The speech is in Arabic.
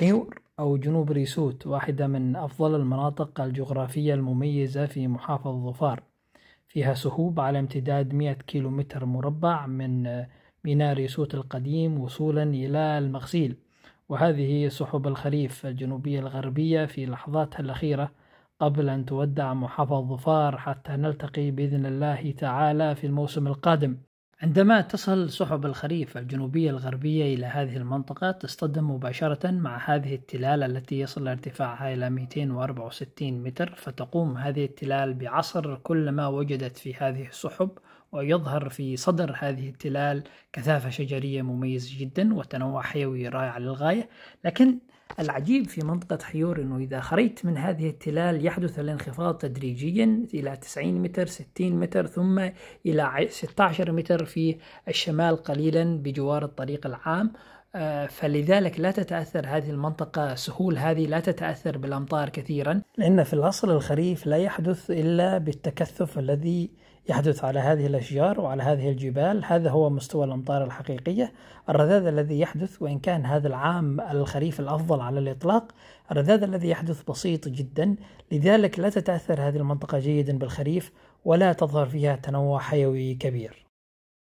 حيور أو جنوب ريسوت واحدة من أفضل المناطق الجغرافية المميزة في محافظة ظفار فيها سهوب على امتداد 100 كيلومتر مربع من ميناء ريسوت القديم وصولا إلى المغسيل وهذه سحب الخريف الجنوبية الغربية في لحظاتها الأخيرة قبل أن تودع محافظ ظفار حتى نلتقي بإذن الله تعالى في الموسم القادم عندما تصل سحب الخريف الجنوبية الغربية إلى هذه المنطقة تصطدم مباشرة مع هذه التلال التي يصل ارتفاعها إلى 264 متر فتقوم هذه التلال بعصر كل ما وجدت في هذه السحب ويظهر في صدر هذه التلال كثافة شجرية مميزة جدا وتنوع حيوي رائع للغاية لكن العجيب في منطقة حيور أنه إذا خرجت من هذه التلال يحدث الانخفاض تدريجيا إلى 90 متر 60 متر ثم إلى 16 متر في الشمال قليلا بجوار الطريق العام آه، فلذلك لا تتأثر هذه المنطقة سهول هذه لا تتأثر بالأمطار كثيرا لأن في الأصل الخريف لا يحدث إلا بالتكثف الذي يحدث على هذه الأشجار وعلى هذه الجبال هذا هو مستوى الأمطار الحقيقية الرذاذ الذي يحدث وإن كان هذا العام الخريف الأفضل على الإطلاق الرذاذ الذي يحدث بسيط جدا لذلك لا تتأثر هذه المنطقة جيدا بالخريف ولا تظهر فيها تنوع حيوي كبير